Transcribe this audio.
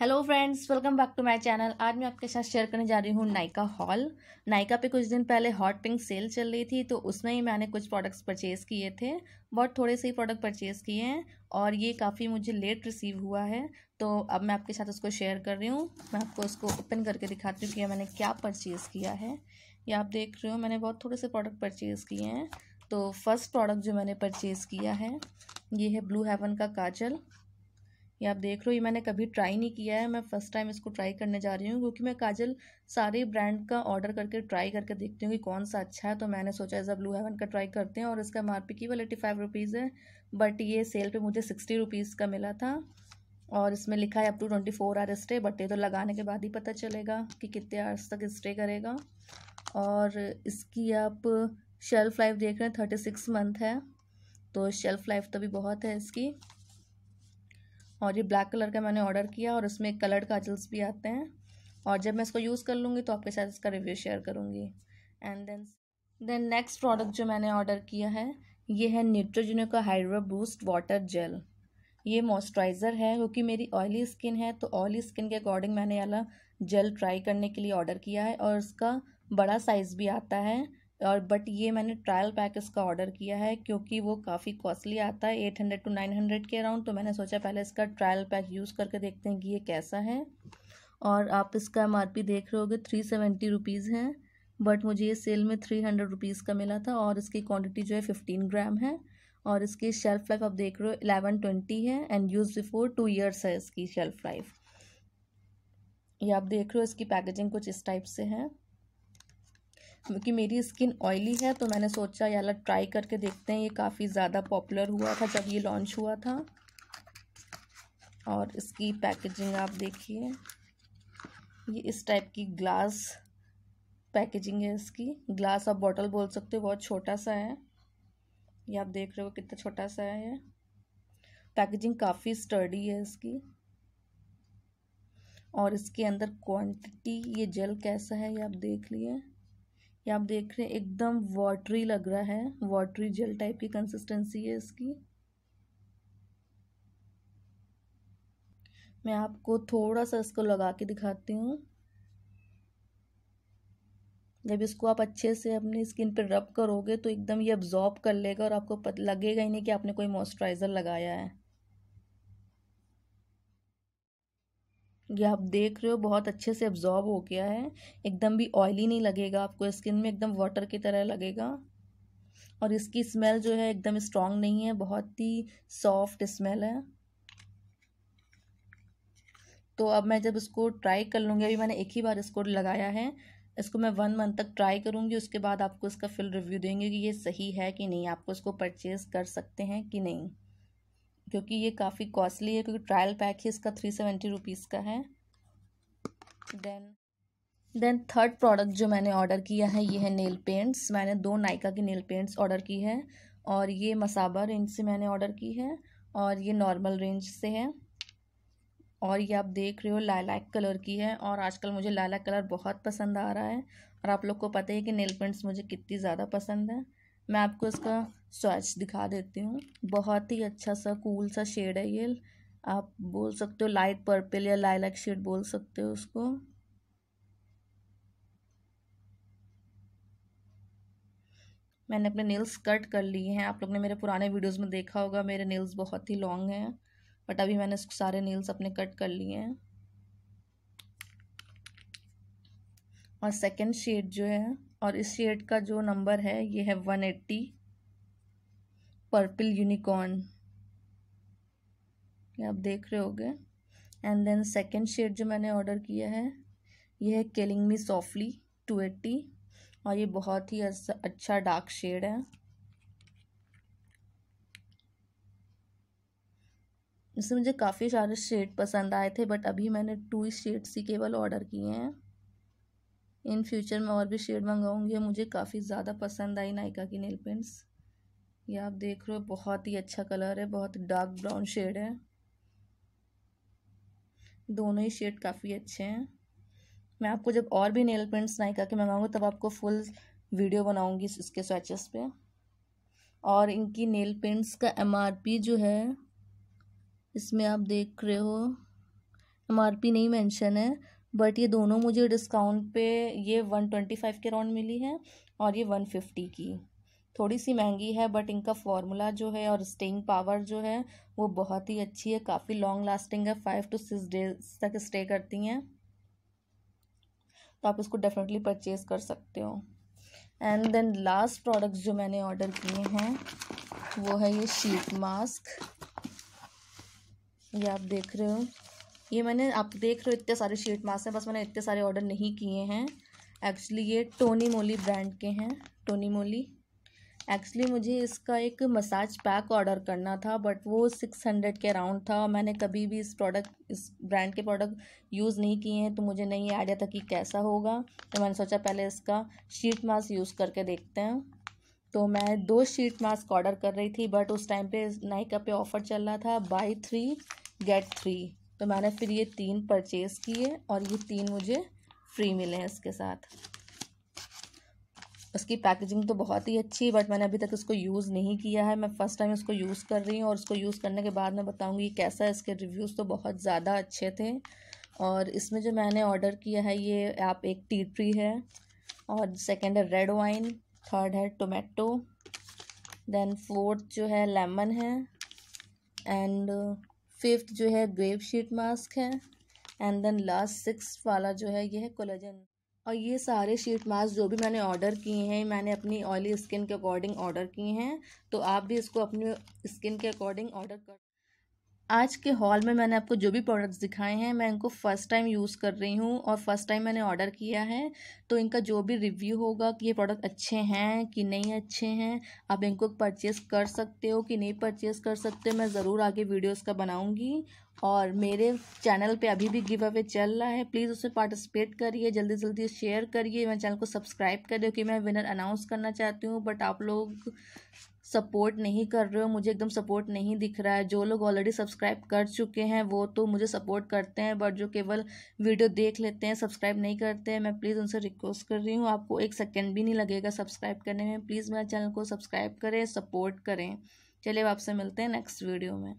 hello friends welcome back to my channel आज मैं आपके साथ शेयर करने जा रही हूँ नाइका हॉल नाइका पे कुछ दिन पहले हॉट पिंक सेल चल रही थी तो उसमें ही मैंने कुछ प्रोडक्ट्स परचेज़ किए थे बहुत थोड़े से ही प्रोडक्ट परचेज़ किए हैं और ये काफ़ी मुझे लेट रिसीव हुआ है तो अब मैं आपके साथ उसको शेयर कर रही हूँ मैं आपको उसको ओपन करके दिखाती हूँ कि मैंने क्या परचेज़ किया है या आप देख रहे हो मैंने बहुत थोड़े से प्रोडक्ट परचेज़ किए हैं तो फर्स्ट प्रोडक्ट जो मैंने परचेज़ किया है ये है ब्लू हेवन का काजल ये आप देख लो ये मैंने कभी ट्राई नहीं किया है मैं फ़र्स्ट टाइम इसको ट्राई करने जा रही हूँ क्योंकि मैं काजल सारे ब्रांड का ऑर्डर करके ट्राई करके देखती हूँ कि कौन सा अच्छा है तो मैंने सोचा जब ब्लू हेवन का ट्राई करते हैं और इसका एम आर पी केवल एटी फाइव रुपीज़ है बट ये सेल पे मुझे सिक्सटी रुपीज़ का मिला था और इसमें लिखा है up to twenty four hour stay but ये तो लगाने के बाद ही पता चलेगा कि कितने आर्स तक स्टे करेगा और इसकी आप शेल्फ़ लाइफ देख रहे हैं थर्टी सिक्स मंथ है तो शेल्फ़ लाइफ तो भी बहुत है इसकी और ये ब्लैक कलर का मैंने ऑर्डर किया और उसमें कलर्ड काजल्स भी आते हैं और जब मैं इसको यूज़ कर लूँगी तो आपके साथ इसका रिव्यू शेयर करूँगी and then then next product जो मैंने ऑर्डर किया है ये है न्यूट्रोजिनो का हाइड्रो बूस्ट वाटर जेल ये मॉइस्चराइज़र है क्योंकि मेरी ऑयली स्किन है तो ऑयली स्किन के अकॉर्डिंग मैंने अला जेल ट्राई करने के लिए ऑर्डर किया है और इसका बड़ा साइज़ भी आता है और बट ये मैंने ट्रायल पैक इसका ऑर्डर किया है क्योंकि वो काफ़ी कॉस्टली आता है eight hundred to nine hundred के अराउंड तो मैंने सोचा पहले इसका ट्रायल पैक यूज़ करके देखते हैं कि ये कैसा है और आप इसका एम देख रहे होगे थ्री सेवेंटी रुपीज़ है बट मुझे ये सेल में थ्री हंड्रेड रुपीज़ का मिला था और इसकी क्वान्टिटी जो है फिफ्टीन ग्राम है और इसकी शेल्फ़ लाइफ आप देख रहे हो एलेवन ट्वेंटी है and use before two years है इसकी शेल्फ़ लाइफ ये आप देख रहे हो इसकी पैकेजिंग कुछ इस टाइप से है क्योंकि मेरी स्किन ऑयली है तो मैंने सोचा यार ट्राई करके देखते हैं ये काफ़ी ज़्यादा पॉपुलर हुआ था जब ये लॉन्च हुआ था और इसकी पैकेजिंग आप देखिए ये इस टाइप की ग्लास पैकेजिंग है इसकी ग्लास आप बॉटल बोल सकते हो बहुत छोटा सा है ये आप देख रहे हो कितना छोटा सा है ये पैकेजिंग काफ़ी स्टर्डी है इसकी और इसके अंदर क्वांटिटी ये जल कैसा है ये आप देख लिए ये आप देख रहे हैं एकदम वाटरी लग रहा है वाटरी जेल टाइप की कंसिस्टेंसी है इसकी मैं आपको थोड़ा सा इसको लगा के दिखाती हूँ जब इसको आप अच्छे से अपनी स्किन पर रब करोगे तो एकदम ये अब्जॉर्ब कर लेगा और आपको लगेगा ही नहीं कि आपने कोई मॉइस्चराइज़र लगाया है ये आप देख रहे हो बहुत अच्छे से एब्जॉर्ब हो गया है एकदम भी ऑयली नहीं लगेगा आपको स्किन में एकदम वाटर की तरह लगेगा और इसकी स्मेल जो है एकदम स्ट्रॉन्ग नहीं है बहुत ही सॉफ्ट स्मेल है तो अब मैं जब इसको ट्राई कर लूँगी अभी मैंने एक ही बार इसको लगाया है इसको मैं वन मंथ तक ट्राई करूँगी उसके बाद आपको इसका फुल रिव्यू देंगे कि ये सही है कि नहीं आपको इसको परचेज़ कर सकते हैं कि नहीं क्योंकि ये काफ़ी कॉस्टली है क्योंकि ट्रायल पैक ही इसका थ्री सेवेंटी रुपीज़ का है देन देन थर्ड प्रोडक्ट जो मैंने ऑर्डर किया है ये है नेल पेंट्स मैंने दो नायका की नेल पेंट्स ऑर्डर की है और ये मसाबा रेंज से मैंने ऑर्डर की है और ये नॉर्मल रेंज से है और ये आप देख रहे हो लालैक कलर की है और आजकल मुझे लालैक कलर बहुत पसंद आ रहा है और आप लोग को पता है कि नेल पेंट्स मुझे कितनी ज़्यादा पसंद है मैं आपको इसका स्वाच दिखा देती हूँ बहुत ही अच्छा सा कूल सा शेड है ये आप बोल सकते हो लाइट पर्पल या लाइलैक शेड बोल सकते हो उसको मैंने अपने नेल्स कट कर लिए हैं आप लोग ने मेरे पुराने वीडियोस में देखा होगा मेरे नेल्स बहुत ही लॉन्ग हैं बट अभी मैंने सारे नेल्स अपने कट कर लिए हैं और सेकंड शेड जो है और इस शेड का जो नंबर है ये है वन एट्टी पर्पल यूनिकॉर्न ये आप देख रहे होगे एंड देन सेकंड शेड जो मैंने ऑर्डर किया है ये है calling me softly two eighty और ये बहुत ही अच्छा डार्क शेड है इससे मुझे काफ़ी सारे शेड पसंद आए थे बट अभी मैंने टू शेड्स ही केवल ऑर्डर किए हैं इन फ्यूचर मैं और भी शेड मंगाऊंगी मुझे काफ़ी ज़्यादा पसंद आई नायका की नेल पेंट्स ये आप देख रहे हो बहुत ही अच्छा कलर है बहुत डार्क ब्राउन शेड है दोनों ही शेड काफ़ी अच्छे हैं मैं आपको जब और भी नेल पेंट्स नायका के मंगाऊंगी तब आपको फुल वीडियो बनाऊँगी इसके स्वेचेस पे और इनकी नेल पेंट्स का एम जो है इसमें आप देख रहे हो एम नहीं मेंशन है बट ये दोनों मुझे डिस्काउंट पे ये वन ट्वेंटी फाइव के राउंड मिली है और ये वन फिफ्टी की थोड़ी सी महंगी है बट इनका फॉर्मूला जो है और स्टेइंग पावर जो है वो बहुत ही अच्छी है काफ़ी लॉन्ग लास्टिंग है फाइव टू सिक्स डेज तक स्टे करती हैं तो आप इसको डेफिनेटली परचेज़ कर सकते हो एंड देन लास्ट प्रोडक्ट्स जो मैंने ऑर्डर किए हैं वो है ये शीट मास्क ये आप देख रहे हो ये मैंने आप देख रहे हो इतने सारे शीट मास्क हैं बस मैंने इतने सारे ऑर्डर नहीं किए हैं एक्चुअली ये टोनी मोली ब्रांड के हैं टोनी मोली एक्चुअली मुझे इसका एक मसाज पैक ऑर्डर करना था बट वो सिक्स हंड्रेड के अराउंड था मैंने कभी भी इस प्रोडक्ट इस ब्रांड के प्रोडक्ट यूज़ नहीं किए हैं तो मुझे नहीं आइडिया था कि कैसा होगा तो मैंने सोचा पहले इसका शीट मास्क यूज़ करके देखते हैं तो मैं दो शीट मास्क ऑर्डर कर रही थी बट उस टाइम पे नाइका पे ऑफ़र चल रहा था बाई थ्री गेट थ्री तो मैंने फिर ये तीन परचेज़ किए और ये तीन मुझे फ्री मिले हैं इसके साथ उसकी पैकेजिंग तो बहुत ही अच्छी है बट मैंने अभी तक इसको यूज़ नहीं किया है मैं फ़र्स्ट टाइम इसको यूज़ कर रही हूँ और इसको यूज़ करने के बाद मैं बताऊँगी कैसा है इसके रिव्यूज़ तो बहुत ज़्यादा अच्छे थे और इसमें जो मैंने ऑर्डर किया है ये आप एक टी ट्री है और सेकेंड है रेड वाइन थर्ड है टोमेटो देन फोर्थ जो है लेमन है एंड फिफ्थ जो है ग्रेव शीट मास्क है एंड देन लास्ट सिक्स वाला जो है ये है कोलेजन और ये सारे शीट मास्क जो भी मैंने ऑर्डर किए हैं मैंने अपनी ऑयली स्किन के अकॉर्डिंग ऑर्डर किए हैं तो आप भी इसको अपनी स्किन के अकॉर्डिंग ऑर्डर कर आज के हॉल में मैंने आपको जो भी प्रोडक्ट्स दिखाए हैं मैं इनको फ़र्स्ट टाइम यूज़ कर रही हूँ और फ़र्स्ट टाइम मैंने ऑर्डर किया है तो इनका जो भी रिव्यू होगा कि ये प्रोडक्ट अच्छे हैं कि नहीं अच्छे हैं आप इनको परचेस कर सकते हो कि नहीं परचेस कर सकते मैं ज़रूर आगे वीडियोस का बनाऊँगी और मेरे चैनल पे अभी भी गिव अवे चल रहा है प्लीज़ उसमें पार्टिसिपेट करिए जल्दी जल्दी शेयर करिए मेरे चैनल को सब्सक्राइब करिए क्योंकि मैं विनर अनाउंस करना चाहती हूँ बट आप लोग सपोर्ट नहीं कर रहे हो मुझे एकदम सपोर्ट नहीं दिख रहा है जो लोग ऑलरेडी सब्सक्राइब कर चुके हैं वो तो मुझे सपोर्ट करते हैं बट जो केवल वीडियो देख लेते हैं सब्सक्राइब नहीं करते हैं मैं प्लीज़ उनसे रिक्वेस्ट कर रही हूँ आपको एक सेकेंड भी नहीं लगेगा सब्सक्राइब करने में प्लीज़ मेरे चैनल को सब्सक्राइब करें सपोर्ट करें चलिए आपसे मिलते हैं नेक्स्ट वीडियो में